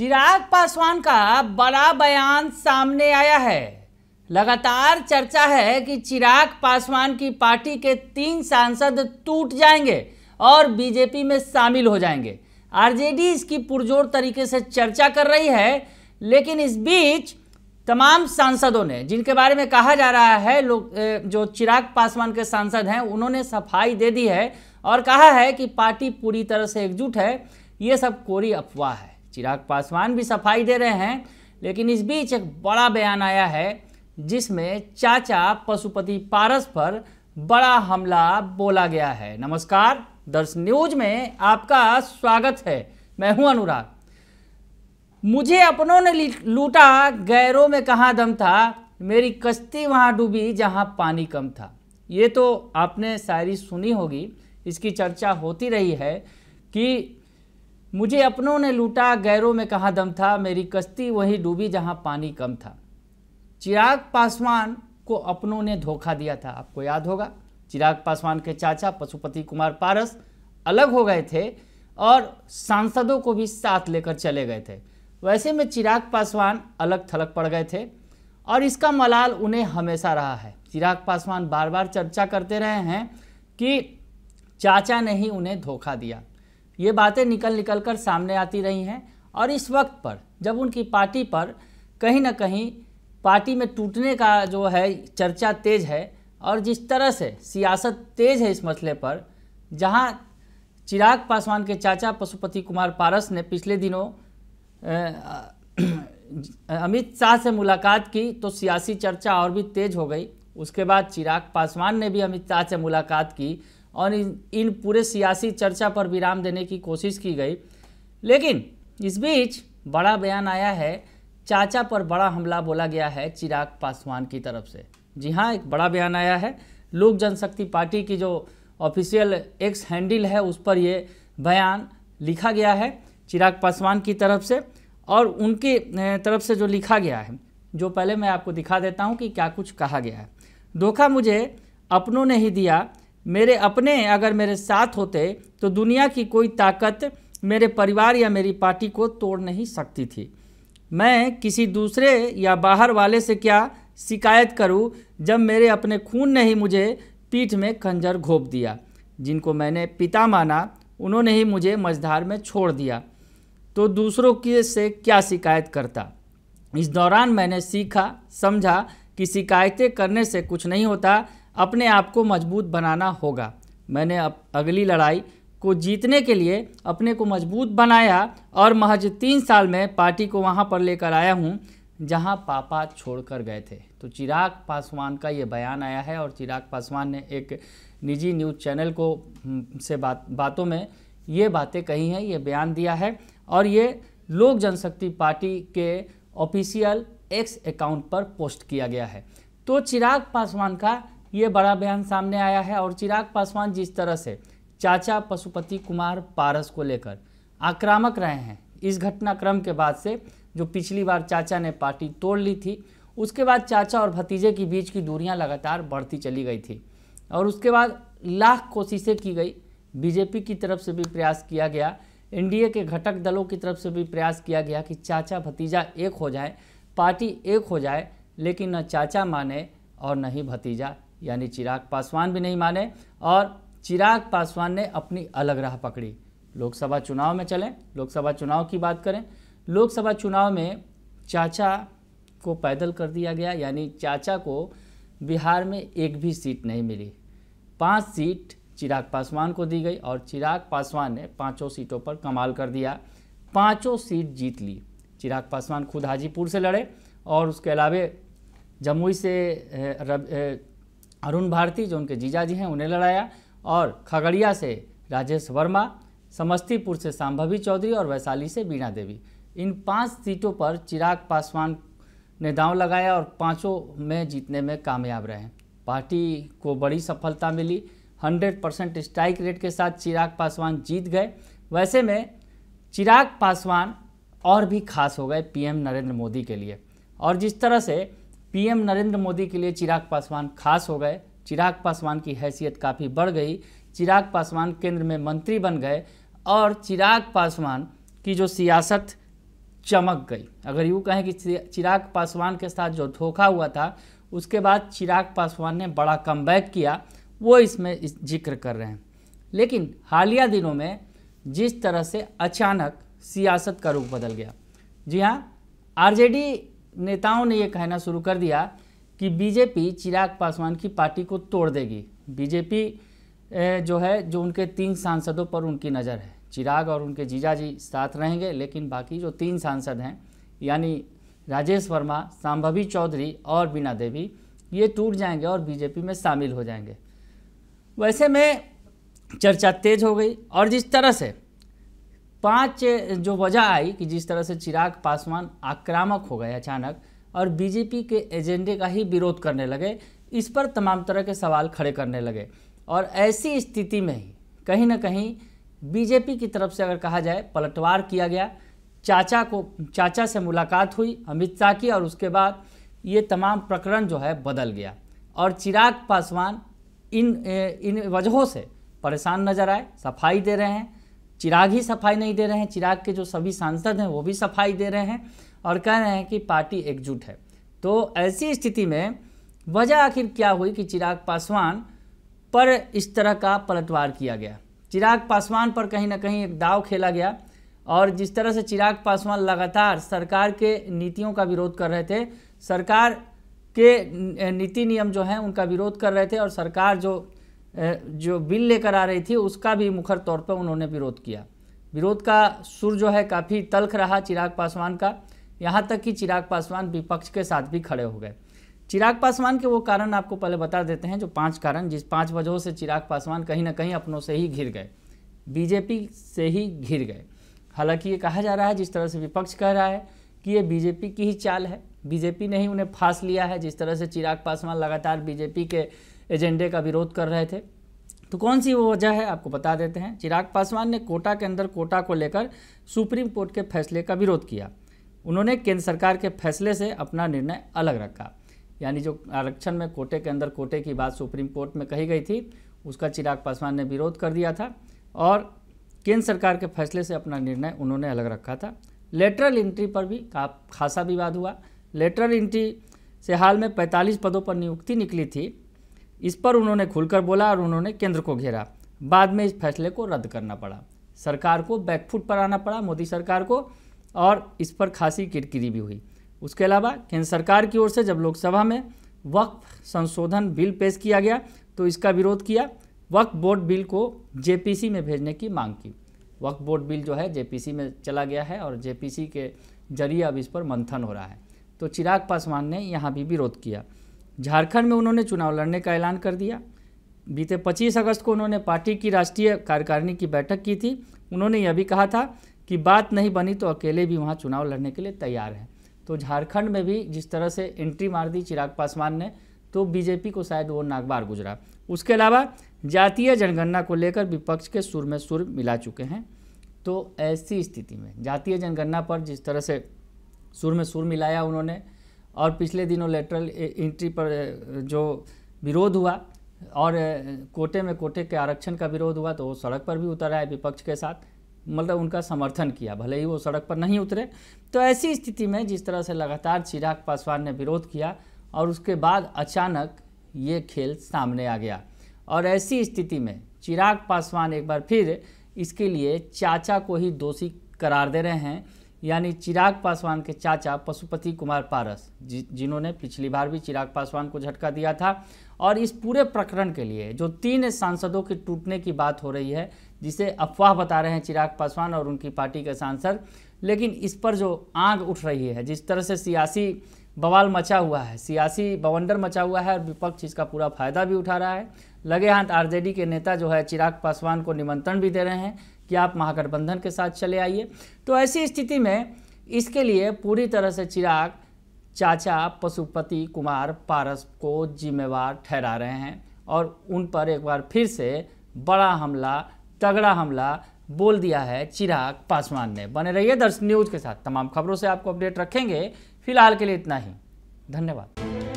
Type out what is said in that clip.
चिराग पासवान का बड़ा बयान सामने आया है लगातार चर्चा है कि चिराग पासवान की पार्टी के तीन सांसद टूट जाएंगे और बीजेपी में शामिल हो जाएंगे आरजेडी इसकी पुरजोर तरीके से चर्चा कर रही है लेकिन इस बीच तमाम सांसदों ने जिनके बारे में कहा जा रहा है लोग जो चिराग पासवान के सांसद हैं उन्होंने सफाई दे दी है और कहा है कि पार्टी पूरी तरह से एकजुट है ये सब कोरी अफवाह है चिराग पासवान भी सफाई दे रहे हैं लेकिन इस बीच एक बड़ा बयान आया है जिसमें चाचा पशुपति पारस पर बड़ा हमला बोला गया है नमस्कार दर्श न्यूज में आपका स्वागत है मैं हूं अनुराग मुझे अपनों ने लूटा गैरों में कहाँ दम था मेरी कश्ती वहाँ डूबी जहाँ पानी कम था ये तो आपने शायरी सुनी होगी इसकी चर्चा होती रही है कि मुझे अपनों ने लूटा गैरों में कहा दम था मेरी कश्ती वहीं डूबी जहां पानी कम था चिराग पासवान को अपनों ने धोखा दिया था आपको याद होगा चिराग पासवान के चाचा पशुपति कुमार पारस अलग हो गए थे और सांसदों को भी साथ लेकर चले गए थे वैसे में चिराग पासवान अलग थलग पड़ गए थे और इसका मलाल उन्हें हमेशा रहा है चिराग पासवान बार बार चर्चा करते रहे हैं कि चाचा ने ही उन्हें धोखा दिया ये बातें निकल निकल कर सामने आती रही हैं और इस वक्त पर जब उनकी पार्टी पर कहीं ना कहीं पार्टी में टूटने का जो है चर्चा तेज है और जिस तरह से सियासत तेज है इस मसले पर जहां चिराग पासवान के चाचा पशुपति कुमार पारस ने पिछले दिनों अमित शाह से मुलाकात की तो सियासी चर्चा और भी तेज हो गई उसके बाद चिराग पासवान ने भी अमित शाह से मुलाकात की और इन, इन पूरे सियासी चर्चा पर विराम देने की कोशिश की गई लेकिन इस बीच बड़ा बयान आया है चाचा पर बड़ा हमला बोला गया है चिराग पासवान की तरफ से जी हाँ एक बड़ा बयान आया है लोक जनशक्ति पार्टी की जो ऑफिशियल एक्स हैंडल है उस पर ये बयान लिखा गया है चिराग पासवान की तरफ से और उनके तरफ से जो लिखा गया है जो पहले मैं आपको दिखा देता हूँ कि क्या कुछ कहा गया है धोखा मुझे अपनों ने ही दिया मेरे अपने अगर मेरे साथ होते तो दुनिया की कोई ताकत मेरे परिवार या मेरी पार्टी को तोड़ नहीं सकती थी मैं किसी दूसरे या बाहर वाले से क्या शिकायत करूं जब मेरे अपने खून ने ही मुझे पीठ में खंजर घोप दिया जिनको मैंने पिता माना उन्होंने ही मुझे मझधार में छोड़ दिया तो दूसरों की से क्या शिकायत करता इस दौरान मैंने सीखा समझा कि शिकायतें करने से कुछ नहीं होता अपने आप को मजबूत बनाना होगा मैंने अब अगली लड़ाई को जीतने के लिए अपने को मजबूत बनाया और महज तीन साल में पार्टी को वहाँ पर लेकर आया हूँ जहाँ पापा छोड़कर गए थे तो चिराग पासवान का ये बयान आया है और चिराग पासवान ने एक निजी न्यूज़ चैनल को से बात बातों में ये बातें कही हैं ये बयान दिया है और ये लोक जनशक्ति पार्टी के ऑफिशियल एक्स अकाउंट पर पोस्ट किया गया है तो चिराग पासवान का ये बड़ा बयान सामने आया है और चिराग पासवान जिस तरह से चाचा पशुपति कुमार पारस को लेकर आक्रामक रहे हैं इस घटनाक्रम के बाद से जो पिछली बार चाचा ने पार्टी तोड़ ली थी उसके बाद चाचा और भतीजे के बीच की दूरियां लगातार बढ़ती चली गई थी और उसके बाद लाख कोशिशें की गई बीजेपी की तरफ से भी प्रयास किया गया एनडीए के घटक दलों की तरफ से भी प्रयास किया गया कि चाचा भतीजा एक हो जाए पार्टी एक हो जाए लेकिन न चाचा माने और न ही भतीजा यानी चिराग पासवान भी नहीं माने और चिराग पासवान ने अपनी अलग राह पकड़ी लोकसभा चुनाव में चलें लोकसभा चुनाव की बात करें लोकसभा चुनाव में चाचा को पैदल कर दिया गया यानी चाचा को बिहार में एक भी सीट नहीं मिली पाँच सीट चिराग पासवान को दी गई और चिराग पासवान ने पाँचों सीटों पर कमाल कर दिया पाँचों सीट जीत ली चिराग पासवान खुद हाजीपुर से लड़े और उसके अलावे जमुई से अरुण भारती जो उनके जीजा जी हैं उन्हें लड़ाया और खगड़िया से राजेश वर्मा समस्तीपुर से सांभवी चौधरी और वैशाली से बीणा देवी इन पांच सीटों पर चिराग पासवान ने दांव लगाया और पांचों में जीतने में कामयाब रहे पार्टी को बड़ी सफलता मिली 100 परसेंट स्ट्राइक रेट के साथ चिराग पासवान जीत गए वैसे में चिराग पासवान और भी खास हो गए पीएम नरेंद्र मोदी के लिए और जिस तरह से पीएम नरेंद्र मोदी के लिए चिराग पासवान खास हो गए चिराग पासवान की हैसियत काफ़ी बढ़ गई चिराग पासवान केंद्र में मंत्री बन गए और चिराग पासवान की जो सियासत चमक गई अगर यूँ कहें कि चिराग पासवान के साथ जो धोखा हुआ था उसके बाद चिराग पासवान ने बड़ा कम किया वो इसमें इस जिक्र कर रहे हैं लेकिन हालिया दिनों में जिस तरह से अचानक सियासत का रुख बदल गया जी हाँ आरजेडी नेताओं ने यह कहना शुरू कर दिया कि बीजेपी चिराग पासवान की पार्टी को तोड़ देगी बीजेपी जो है जो उनके तीन सांसदों पर उनकी नज़र है चिराग और उनके जीजा जी साथ रहेंगे लेकिन बाकी जो तीन सांसद हैं यानी राजेश वर्मा सांभवी चौधरी और बीना देवी ये टूट जाएंगे और बीजेपी में शामिल हो जाएंगे वैसे में चर्चा तेज हो गई और जिस तरह से पांच जो वजह आई कि जिस तरह से चिराग पासवान आक्रामक हो गए अचानक और बीजेपी के एजेंडे का ही विरोध करने लगे इस पर तमाम तरह के सवाल खड़े करने लगे और ऐसी स्थिति में ही कहीं ना कहीं बीजेपी की तरफ से अगर कहा जाए पलटवार किया गया चाचा को चाचा से मुलाकात हुई अमित शाह की और उसके बाद ये तमाम प्रकरण जो है बदल गया और चिराग पासवान इन इन वजहों से परेशान नजर आए सफाई दे रहे हैं चिराग ही सफाई नहीं दे रहे हैं चिराग के जो सभी सांसद हैं वो भी सफाई दे रहे हैं और कह रहे हैं कि पार्टी एकजुट है तो ऐसी स्थिति में वजह आखिर क्या हुई कि चिराग पासवान पर इस तरह का पलटवार किया गया चिराग पासवान पर कहीं ना कहीं एक दाव खेला गया और जिस तरह से चिराग पासवान लगातार सरकार के नीतियों का विरोध कर रहे थे सरकार के नीति नियम जो हैं उनका विरोध कर रहे थे और सरकार जो जो बिल लेकर आ रही थी उसका भी मुखर तौर पर उन्होंने विरोध किया विरोध का सुर जो है काफ़ी तल्ख रहा चिराग पासवान का यहाँ तक कि चिराग पासवान विपक्ष के साथ भी खड़े हो गए चिराग पासवान के वो कारण आपको पहले बता देते हैं जो पांच कारण जिस पांच वजहों से चिराग पासवान कहीं ना कहीं अपनों से ही घिर गए बीजेपी से ही घिर गए हालांकि ये कहा जा रहा है जिस तरह से विपक्ष कह रहा है कि ये बीजेपी की ही चाल है बीजेपी ने ही उन्हें फांस लिया है जिस तरह से चिराग पासवान लगातार बीजेपी के एजेंडे का विरोध कर रहे थे तो कौन सी वो वजह है आपको बता देते हैं चिराग पासवान ने कोटा के अंदर कोटा को लेकर सुप्रीम कोर्ट के फैसले का विरोध किया उन्होंने केंद्र सरकार के फैसले से अपना निर्णय अलग रखा यानी जो आरक्षण में कोटे के अंदर कोटे की बात सुप्रीम कोर्ट में कही गई थी उसका चिराग पासवान ने विरोध कर दिया था और केंद्र सरकार के फैसले से अपना निर्णय उन्होंने अलग रखा था लेटरल इंट्री पर भी का खासा विवाद हुआ लेटरल इंट्री से हाल में 45 पदों पर नियुक्ति निकली थी इस पर उन्होंने खुलकर बोला और उन्होंने केंद्र को घेरा बाद में इस फैसले को रद्द करना पड़ा सरकार को बैकफुट पर आना पड़ा मोदी सरकार को और इस पर खासी किरकिरी भी हुई उसके अलावा केंद्र सरकार की ओर से जब लोकसभा में वक्फ संशोधन बिल पेश किया गया तो इसका विरोध किया वक्फ बोर्ड बिल को जे में भेजने की मांग की वक्फ बोर्ड बिल जो है जे में चला गया है और जे के जरिए अब इस पर मंथन हो रहा है तो चिराग पासवान ने यहाँ भी विरोध किया झारखंड में उन्होंने चुनाव लड़ने का ऐलान कर दिया बीते 25 अगस्त को उन्होंने पार्टी की राष्ट्रीय कार्यकारिणी की बैठक की थी उन्होंने यह भी कहा था कि बात नहीं बनी तो अकेले भी वहाँ चुनाव लड़ने के लिए तैयार हैं तो झारखंड में भी जिस तरह से एंट्री मार दी चिराग पासवान ने तो बीजेपी को शायद वो नागवार गुजरा उसके अलावा जातीय जनगणना को लेकर विपक्ष के सुर में सुर मिला चुके हैं तो ऐसी स्थिति में जातीय जनगणना पर जिस तरह से सुर में सुर मिलाया उन्होंने और पिछले दिनों लेटरल एंट्री पर जो विरोध हुआ और कोटे में कोटे के आरक्षण का विरोध हुआ तो वो सड़क पर भी उतर आए विपक्ष के साथ मतलब उनका समर्थन किया भले ही वो सड़क पर नहीं उतरे तो ऐसी स्थिति में जिस तरह से लगातार चिराग पासवान ने विरोध किया और उसके बाद अचानक ये खेल सामने आ गया और ऐसी स्थिति में चिराग पासवान एक बार फिर इसके लिए चाचा को ही दोषी करार दे रहे हैं यानी चिराग पासवान के चाचा पशुपति कुमार पारस जि, जिन्होंने पिछली बार भी चिराग पासवान को झटका दिया था और इस पूरे प्रकरण के लिए जो तीन सांसदों के टूटने की बात हो रही है जिसे अफवाह बता रहे हैं चिराग पासवान और उनकी पार्टी के सांसद लेकिन इस पर जो आग उठ रही है जिस तरह से सियासी बवाल मचा हुआ है सियासी बवंडर मचा हुआ है और विपक्ष इसका पूरा फायदा भी उठा रहा है लगे हाथ आरजेडी के नेता जो है चिराग पासवान को निमंत्रण भी दे रहे हैं कि आप महागठबंधन के साथ चले आइए तो ऐसी स्थिति में इसके लिए पूरी तरह से चिराग चाचा पशुपति कुमार पारस को जिम्मेवार ठहरा रहे हैं और उन पर एक बार फिर से बड़ा हमला तगड़ा हमला बोल दिया है चिराग पासवान ने बने रहिए दर्श न्यूज के साथ तमाम खबरों से आपको अपडेट रखेंगे फिलहाल के लिए इतना ही धन्यवाद